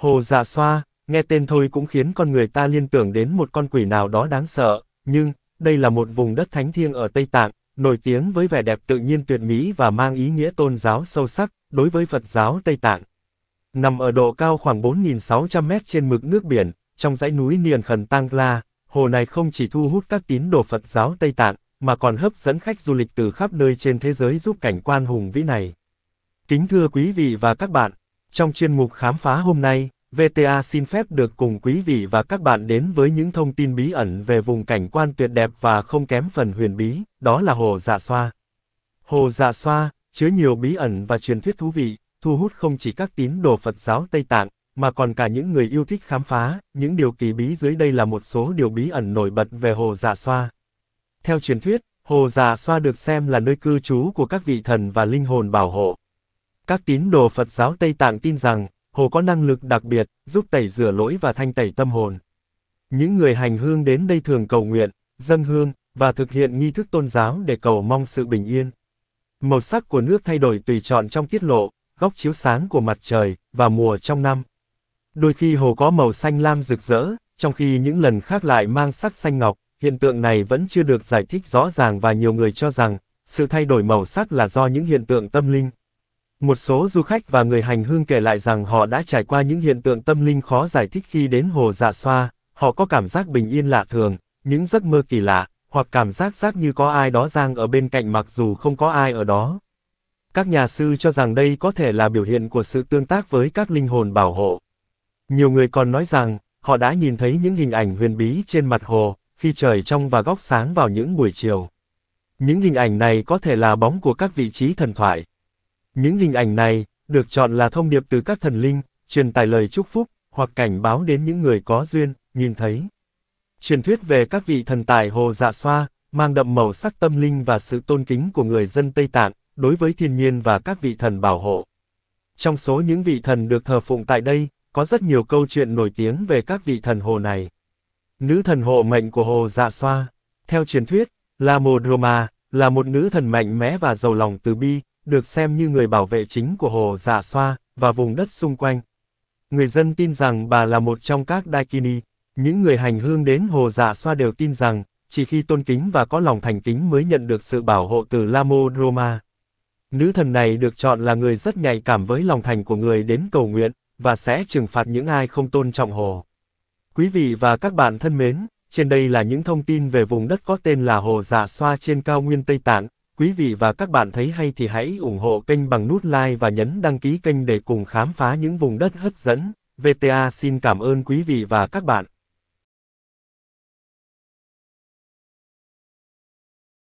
Hồ Dạ Xoa, nghe tên thôi cũng khiến con người ta liên tưởng đến một con quỷ nào đó đáng sợ, nhưng, đây là một vùng đất thánh thiêng ở Tây Tạng, nổi tiếng với vẻ đẹp tự nhiên tuyệt mỹ và mang ý nghĩa tôn giáo sâu sắc, đối với Phật giáo Tây Tạng. Nằm ở độ cao khoảng 4.600 mét trên mực nước biển, trong dãy núi Niền Khẩn Tang La, hồ này không chỉ thu hút các tín đồ Phật giáo Tây Tạng, mà còn hấp dẫn khách du lịch từ khắp nơi trên thế giới giúp cảnh quan hùng vĩ này. Kính thưa quý vị và các bạn, trong chuyên mục khám phá hôm nay, VTA xin phép được cùng quý vị và các bạn đến với những thông tin bí ẩn về vùng cảnh quan tuyệt đẹp và không kém phần huyền bí, đó là Hồ Dạ Xoa. Hồ Dạ Xoa, chứa nhiều bí ẩn và truyền thuyết thú vị, thu hút không chỉ các tín đồ Phật giáo Tây Tạng, mà còn cả những người yêu thích khám phá, những điều kỳ bí dưới đây là một số điều bí ẩn nổi bật về Hồ Dạ Xoa. Theo truyền thuyết, Hồ Dạ Xoa được xem là nơi cư trú của các vị thần và linh hồn bảo hộ, các tín đồ Phật giáo Tây Tạng tin rằng, hồ có năng lực đặc biệt, giúp tẩy rửa lỗi và thanh tẩy tâm hồn. Những người hành hương đến đây thường cầu nguyện, dâng hương, và thực hiện nghi thức tôn giáo để cầu mong sự bình yên. Màu sắc của nước thay đổi tùy chọn trong tiết lộ, góc chiếu sáng của mặt trời, và mùa trong năm. Đôi khi hồ có màu xanh lam rực rỡ, trong khi những lần khác lại mang sắc xanh ngọc, hiện tượng này vẫn chưa được giải thích rõ ràng và nhiều người cho rằng, sự thay đổi màu sắc là do những hiện tượng tâm linh. Một số du khách và người hành hương kể lại rằng họ đã trải qua những hiện tượng tâm linh khó giải thích khi đến hồ Dạ Xoa, họ có cảm giác bình yên lạ thường, những giấc mơ kỳ lạ, hoặc cảm giác giác như có ai đó giang ở bên cạnh mặc dù không có ai ở đó. Các nhà sư cho rằng đây có thể là biểu hiện của sự tương tác với các linh hồn bảo hộ. Nhiều người còn nói rằng, họ đã nhìn thấy những hình ảnh huyền bí trên mặt hồ, khi trời trong và góc sáng vào những buổi chiều. Những hình ảnh này có thể là bóng của các vị trí thần thoại, những hình ảnh này, được chọn là thông điệp từ các thần linh, truyền tải lời chúc phúc, hoặc cảnh báo đến những người có duyên, nhìn thấy. Truyền thuyết về các vị thần tài Hồ Dạ Xoa, mang đậm màu sắc tâm linh và sự tôn kính của người dân Tây Tạng, đối với thiên nhiên và các vị thần bảo hộ. Trong số những vị thần được thờ phụng tại đây, có rất nhiều câu chuyện nổi tiếng về các vị thần hồ này. Nữ thần hộ mệnh của hồ Dạ Xoa, theo truyền thuyết, là Mô là một nữ thần mạnh mẽ và giàu lòng từ bi, được xem như người bảo vệ chính của hồ Dạ Xoa và vùng đất xung quanh. Người dân tin rằng bà là một trong các Daikini, những người hành hương đến hồ Dạ Xoa đều tin rằng, chỉ khi tôn kính và có lòng thành kính mới nhận được sự bảo hộ từ Lamo Roma. Nữ thần này được chọn là người rất nhạy cảm với lòng thành của người đến cầu nguyện, và sẽ trừng phạt những ai không tôn trọng hồ. Quý vị và các bạn thân mến, trên đây là những thông tin về vùng đất có tên là Hồ Dạ Xoa trên cao nguyên Tây Tạng, Quý vị và các bạn thấy hay thì hãy ủng hộ kênh bằng nút like và nhấn đăng ký kênh để cùng khám phá những vùng đất hấp dẫn. VTA xin cảm ơn quý vị và các bạn.